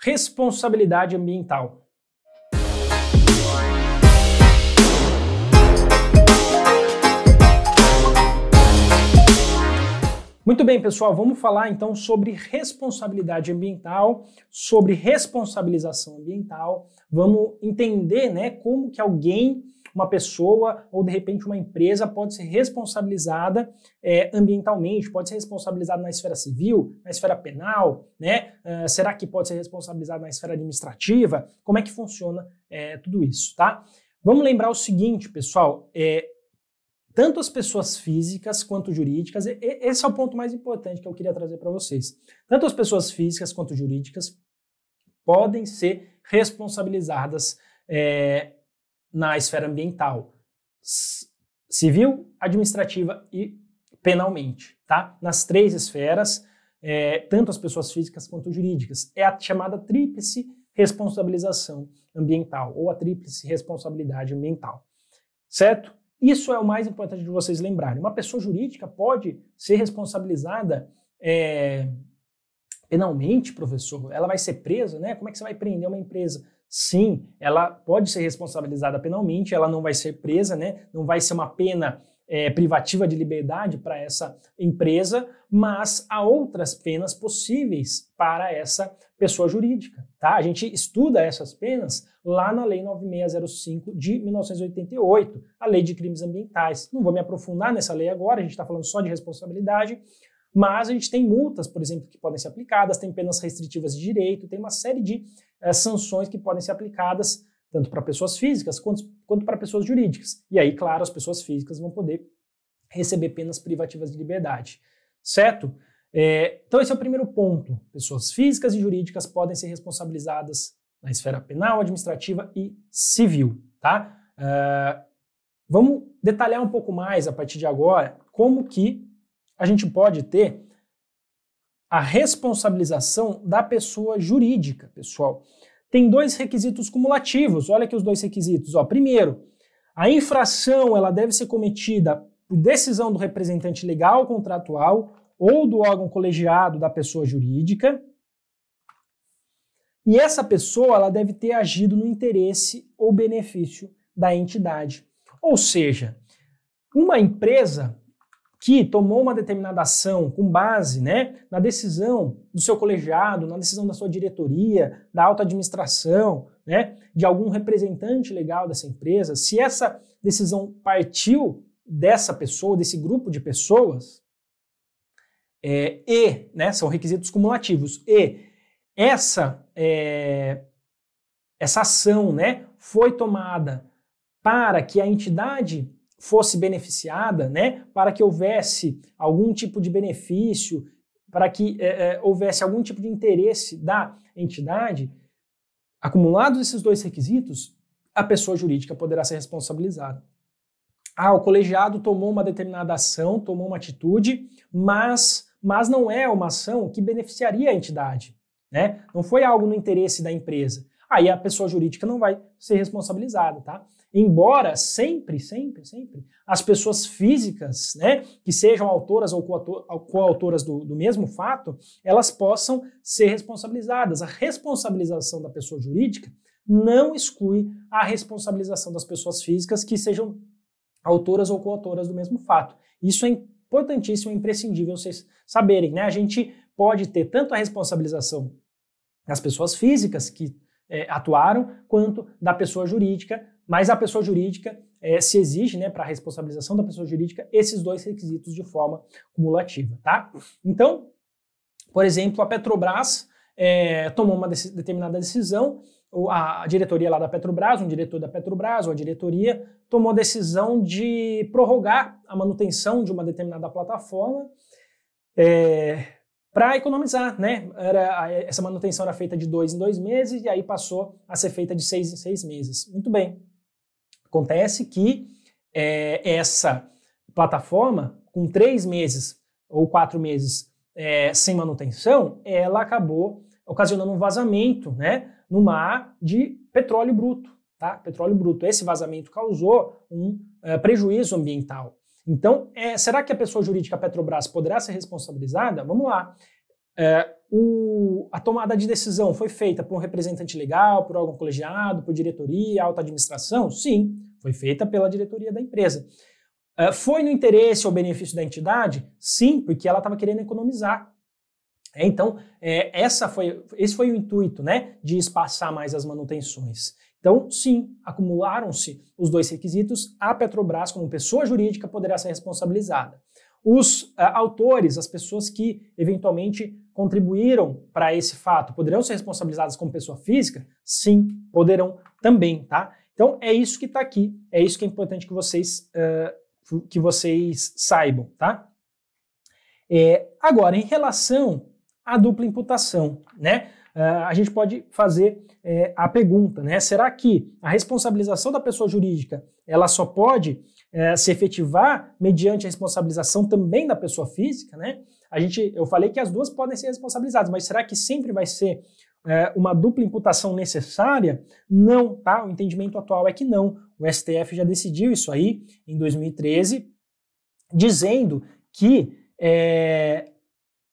responsabilidade ambiental. Muito bem, pessoal, vamos falar então sobre responsabilidade ambiental, sobre responsabilização ambiental. Vamos entender, né, como que alguém, uma pessoa ou de repente uma empresa pode ser responsabilizada é, ambientalmente, pode ser responsabilizada na esfera civil, na esfera penal, né? Uh, será que pode ser responsabilizada na esfera administrativa? Como é que funciona é, tudo isso, tá? Vamos lembrar o seguinte, pessoal, é, tanto as pessoas físicas quanto jurídicas, esse é o ponto mais importante que eu queria trazer para vocês. Tanto as pessoas físicas quanto jurídicas podem ser responsabilizadas é, na esfera ambiental, civil, administrativa e penalmente, tá? Nas três esferas, é, tanto as pessoas físicas quanto jurídicas. É a chamada tríplice responsabilização ambiental ou a tríplice responsabilidade ambiental, certo? Isso é o mais importante de vocês lembrarem. Uma pessoa jurídica pode ser responsabilizada é, penalmente, professor? Ela vai ser presa, né? Como é que você vai prender uma empresa? Sim, ela pode ser responsabilizada penalmente, ela não vai ser presa, né? Não vai ser uma pena é, privativa de liberdade para essa empresa, mas há outras penas possíveis para essa pessoa jurídica. Tá? A gente estuda essas penas lá na Lei 9605 de 1988, a Lei de Crimes Ambientais. Não vou me aprofundar nessa lei agora, a gente está falando só de responsabilidade, mas a gente tem multas, por exemplo, que podem ser aplicadas, tem penas restritivas de direito, tem uma série de é, sanções que podem ser aplicadas tanto para pessoas físicas quanto, quanto para pessoas jurídicas. E aí, claro, as pessoas físicas vão poder receber penas privativas de liberdade, certo? É, então, esse é o primeiro ponto. Pessoas físicas e jurídicas podem ser responsabilizadas na esfera penal, administrativa e civil, tá? Uh, vamos detalhar um pouco mais a partir de agora como que a gente pode ter a responsabilização da pessoa jurídica, pessoal tem dois requisitos cumulativos. Olha aqui os dois requisitos. Ó, primeiro, a infração ela deve ser cometida por decisão do representante legal contratual ou do órgão colegiado da pessoa jurídica. E essa pessoa ela deve ter agido no interesse ou benefício da entidade. Ou seja, uma empresa que tomou uma determinada ação com base né, na decisão do seu colegiado, na decisão da sua diretoria, da alta administração, né, de algum representante legal dessa empresa, se essa decisão partiu dessa pessoa, desse grupo de pessoas, é, e, né, são requisitos cumulativos, e essa, é, essa ação né, foi tomada para que a entidade fosse beneficiada, né, para que houvesse algum tipo de benefício, para que é, é, houvesse algum tipo de interesse da entidade, acumulados esses dois requisitos, a pessoa jurídica poderá ser responsabilizada. Ah, o colegiado tomou uma determinada ação, tomou uma atitude, mas, mas não é uma ação que beneficiaria a entidade, né? Não foi algo no interesse da empresa. Aí a pessoa jurídica não vai ser responsabilizado, tá? Embora sempre, sempre, sempre, as pessoas físicas, né, que sejam autoras ou coautoras do, do mesmo fato, elas possam ser responsabilizadas. A responsabilização da pessoa jurídica não exclui a responsabilização das pessoas físicas que sejam autoras ou coautoras do mesmo fato. Isso é importantíssimo, é imprescindível vocês saberem, né? A gente pode ter tanto a responsabilização das pessoas físicas que é, atuaram, quanto da pessoa jurídica, mas a pessoa jurídica é, se exige, né, para a responsabilização da pessoa jurídica, esses dois requisitos de forma cumulativa, tá? Então, por exemplo, a Petrobras é, tomou uma dec determinada decisão, a diretoria lá da Petrobras, um diretor da Petrobras ou a diretoria, tomou a decisão de prorrogar a manutenção de uma determinada plataforma é, para economizar, né? Era, essa manutenção era feita de dois em dois meses e aí passou a ser feita de seis em seis meses. Muito bem. Acontece que é, essa plataforma, com três meses ou quatro meses é, sem manutenção, ela acabou ocasionando um vazamento, né? No mar de petróleo bruto, tá? Petróleo bruto. Esse vazamento causou um é, prejuízo ambiental. Então, é, será que a pessoa jurídica Petrobras poderá ser responsabilizada? Vamos lá. É, o, a tomada de decisão foi feita por um representante legal, por órgão colegiado, por diretoria, alta administração? Sim, foi feita pela diretoria da empresa. É, foi no interesse ou benefício da entidade? Sim, porque ela estava querendo economizar. É, então, é, essa foi, esse foi o intuito né, de espaçar mais as manutenções. Então, sim, acumularam-se os dois requisitos, a Petrobras, como pessoa jurídica, poderá ser responsabilizada. Os eh, autores, as pessoas que eventualmente contribuíram para esse fato, poderão ser responsabilizadas como pessoa física? Sim, poderão também, tá? Então é isso que está aqui, é isso que é importante que vocês uh, que vocês saibam, tá? É, agora, em relação à dupla imputação, né? Eh, a gente pode fazer eh, a pergunta, né? Será que a responsabilização da pessoa jurídica ela só pode eh, se efetivar mediante a responsabilização também da pessoa física, né? A gente, eu falei que as duas podem ser responsabilizadas, mas será que sempre vai ser é, uma dupla imputação necessária? Não, tá? O entendimento atual é que não. O STF já decidiu isso aí em 2013, dizendo que é,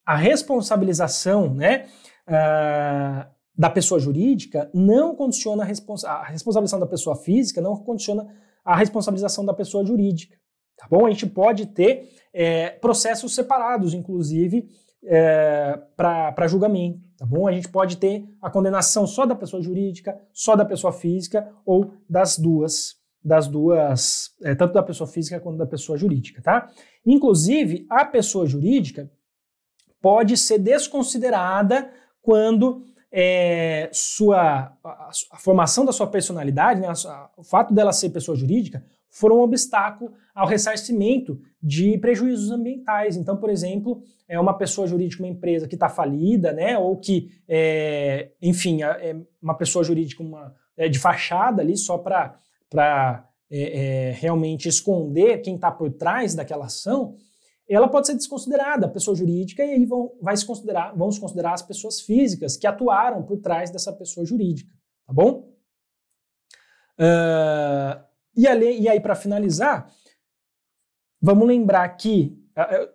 a responsabilização, né, uh, da pessoa jurídica não condiciona a, responsa a responsabilização da pessoa física, não condiciona a responsabilização da pessoa jurídica. Tá bom? A gente pode ter é, processos separados, inclusive, é, para julgamento. Tá bom? A gente pode ter a condenação só da pessoa jurídica, só da pessoa física ou das duas, das duas, é, tanto da pessoa física quanto da pessoa jurídica. Tá? Inclusive, a pessoa jurídica pode ser desconsiderada quando é, sua, a, a, formação da sua personalidade, né, a, o fato dela ser pessoa jurídica, foram um obstáculo ao ressarcimento de prejuízos ambientais. Então, por exemplo, é uma pessoa jurídica, uma empresa que está falida, né, ou que, é, enfim, é, é uma pessoa jurídica uma, é de fachada ali só para é, é, realmente esconder quem está por trás daquela ação, ela pode ser desconsiderada, a pessoa jurídica, e aí vão, vai se considerar, vão se considerar as pessoas físicas que atuaram por trás dessa pessoa jurídica, tá bom? Uh, e, ali, e aí, para finalizar, vamos lembrar que a,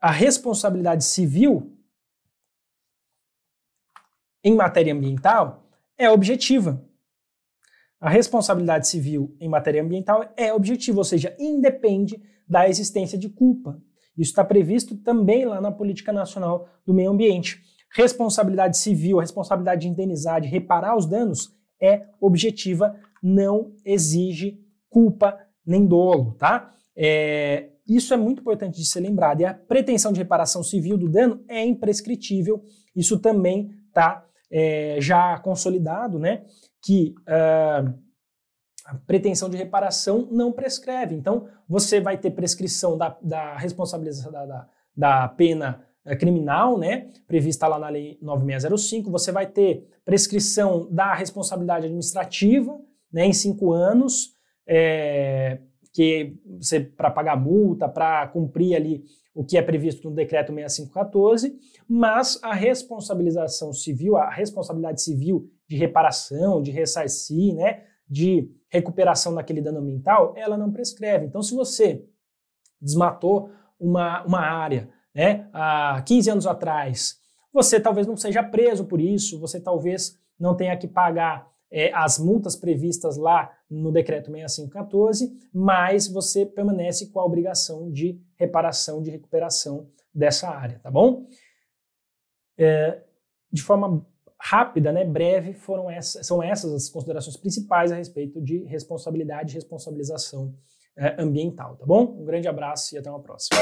a responsabilidade civil em matéria ambiental é objetiva. A responsabilidade civil em matéria ambiental é objetiva, ou seja, independe da existência de culpa. Isso está previsto também lá na Política Nacional do Meio Ambiente. Responsabilidade civil, responsabilidade de indenizar, de reparar os danos, é objetiva, não exige culpa nem dolo, tá? É, isso é muito importante de ser lembrado. E a pretensão de reparação civil do dano é imprescritível. Isso também está é, já consolidado, né? Que uh, a pretensão de reparação não prescreve. Então, você vai ter prescrição da, da responsabilização da, da, da pena eh, criminal, né, prevista lá na Lei 9605, você vai ter prescrição da responsabilidade administrativa, né, em cinco anos, é, que você para pagar multa, para cumprir ali o que é previsto no decreto 6514, mas a responsabilização civil, a responsabilidade civil de reparação, de ressarcir, né, de recuperação daquele dano ambiental, ela não prescreve. Então, se você desmatou uma, uma área né, há 15 anos atrás, você talvez não seja preso por isso, você talvez não tenha que pagar é, as multas previstas lá no decreto 6514, mas você permanece com a obrigação de reparação, de recuperação dessa área, tá bom? É, de forma rápida, né, breve, foram essas, são essas as considerações principais a respeito de responsabilidade e responsabilização é, ambiental, tá bom? Um grande abraço e até uma próxima.